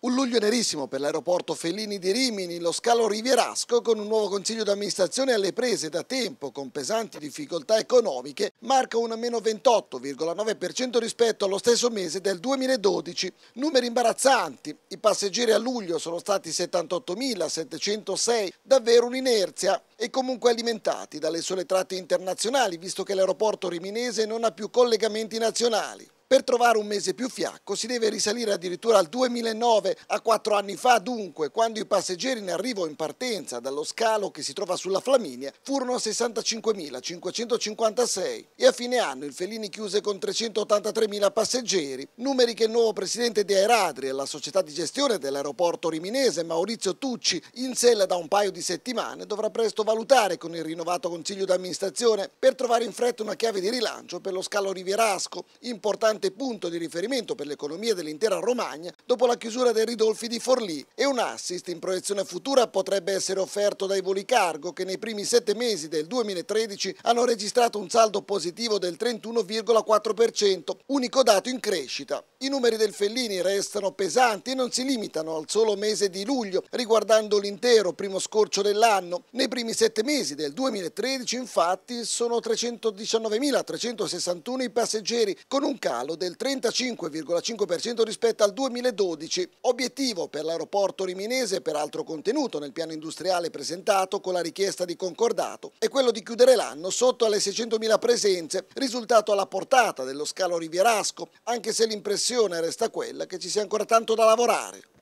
Un luglio nerissimo per l'aeroporto Fellini di Rimini, lo scalo rivierasco con un nuovo consiglio di amministrazione alle prese da tempo con pesanti difficoltà economiche marca un meno 28,9% rispetto allo stesso mese del 2012. Numeri imbarazzanti, i passeggeri a luglio sono stati 78.706, davvero un'inerzia e comunque alimentati dalle sole tratte internazionali visto che l'aeroporto riminese non ha più collegamenti nazionali. Per trovare un mese più fiacco si deve risalire addirittura al 2009, a quattro anni fa dunque, quando i passeggeri in arrivo in partenza dallo scalo che si trova sulla Flaminia furono 65.556 e a fine anno il Felini chiuse con 383.000 passeggeri, numeri che il nuovo presidente di Aeradri e la società di gestione dell'aeroporto riminese Maurizio Tucci in sella da un paio di settimane dovrà presto valutare con il rinnovato consiglio d'amministrazione per trovare in fretta una chiave di rilancio per lo scalo rivierasco, importante importante punto di riferimento per l'economia dell'intera Romagna dopo la chiusura dei Ridolfi di Forlì e un assist in proiezione futura potrebbe essere offerto dai voli cargo che nei primi sette mesi del 2013 hanno registrato un saldo positivo del 31,4%, unico dato in crescita. I numeri del Fellini restano pesanti e non si limitano al solo mese di luglio, riguardando l'intero primo scorcio dell'anno. Nei primi sette mesi del 2013 infatti sono 319.361 i passeggeri con un calo calo del 35,5% rispetto al 2012, obiettivo per l'aeroporto riminese peraltro contenuto nel piano industriale presentato con la richiesta di concordato, è quello di chiudere l'anno sotto alle 600.000 presenze, risultato alla portata dello scalo rivierasco, anche se l'impressione resta quella che ci sia ancora tanto da lavorare.